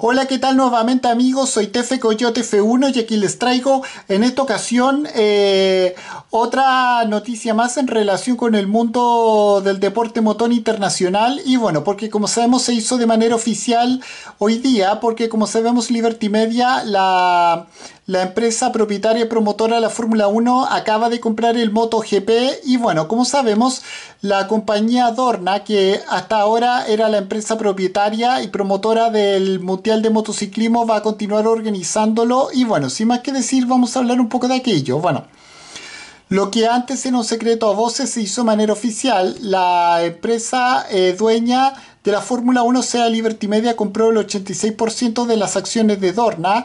Hola, ¿qué tal nuevamente amigos? Soy Tefe Coyote F1 y aquí les traigo en esta ocasión eh, otra noticia más en relación con el mundo del deporte motón internacional y bueno, porque como sabemos se hizo de manera oficial hoy día, porque como sabemos Liberty Media, la la empresa propietaria y promotora de la Fórmula 1 acaba de comprar el MotoGP y bueno, como sabemos, la compañía Dorna, que hasta ahora era la empresa propietaria y promotora del Mundial de Motociclismo, va a continuar organizándolo y bueno, sin más que decir, vamos a hablar un poco de aquello. Bueno. Lo que antes era un secreto a voces se hizo de manera oficial. La empresa eh, dueña de la Fórmula 1, sea Liberty Media, compró el 86% de las acciones de Dorna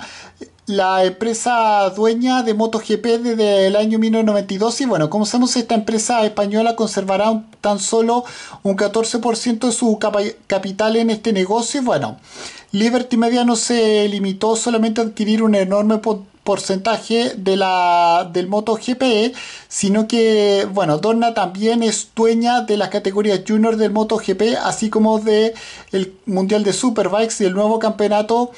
la empresa dueña de MotoGP desde el año 1992 y bueno, como sabemos esta empresa española conservará tan solo un 14% de su capital en este negocio y bueno, Liberty Media no se limitó solamente a adquirir un enorme porcentaje de la, del MotoGP, sino que, bueno, Dorna también es dueña de las categorías junior del MotoGP, así como de Mundial de Superbikes y el nuevo campeonato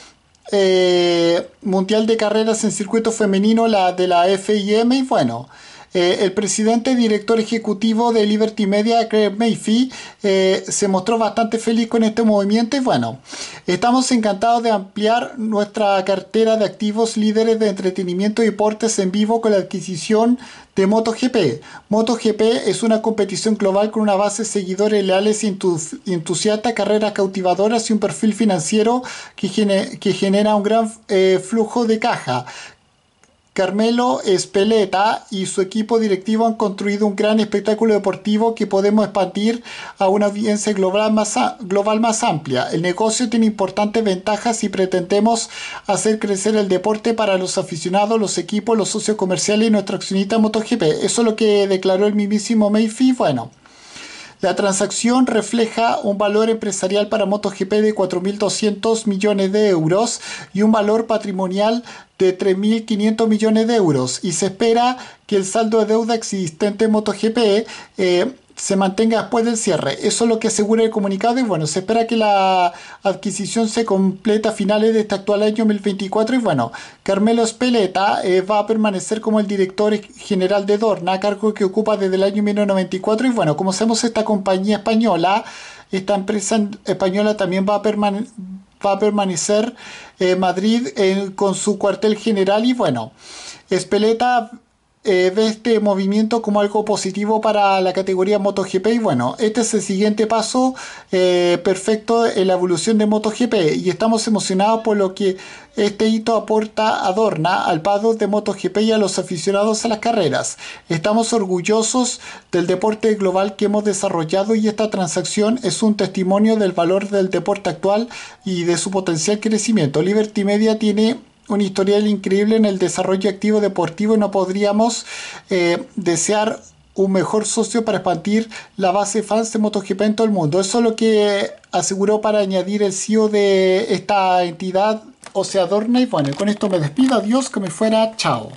eh, mundial de carreras en circuito femenino la de la FIM y bueno, eh, el presidente y director ejecutivo de Liberty Media, Craig Mayfield, eh, se mostró bastante feliz con este movimiento y bueno, estamos encantados de ampliar nuestra cartera de activos líderes de entretenimiento y deportes en vivo con la adquisición de MotoGP. MotoGP es una competición global con una base de seguidores leales y entusiastas, carreras cautivadoras y un perfil financiero que, genera un gran eh, flujo de caja Carmelo Espeleta y su equipo directivo han construido un gran espectáculo deportivo que podemos expandir a una audiencia global más, amplia. El negocio tiene importantes ventajas si pretendemos hacer crecer el deporte para los aficionados, los equipos, los socios comerciales y nuestra accionista MotoGP. Eso es lo que declaró el mismísimo Mayfi. Bueno. La transacción refleja un valor empresarial para MotoGP de 4.200 millones de euros y un valor patrimonial de 3.500 millones de euros y se espera que el saldo de deuda existente en MotoGP eh, se mantenga después del cierre. Eso es lo que asegura el comunicado y bueno, se espera que la adquisición se completa... a finales de este actual año 2024 y bueno, Carmelo Speleta eh, va a permanecer como el director general de Dorna, cargo que ocupa desde el año 1994 y bueno, como sabemos esta compañía española, esta empresa española también va a permanecer va a permanecer en eh, Madrid eh, con su cuartel general y bueno, Espeleta eh, de este movimiento como algo positivo para la categoría MotoGP y bueno, este es el siguiente paso eh, perfecto en la evolución de MotoGP y estamos emocionados por lo que este hito aporta, adorna al PADO de MotoGP y a los aficionados a las carreras. Estamos orgullosos del deporte global que hemos desarrollado y esta transacción es un testimonio del valor del deporte actual y de su potencial crecimiento. Liberty Media tiene un historial increíble en el desarrollo activo deportivo y no podríamos eh, desear un mejor socio para expandir la base fans de MotoGP en todo el mundo. Eso es lo que aseguró para añadir el CEO de esta entidad, sea, Adorna. Y bueno, con esto me despido. Adiós, que me fuera. Chao.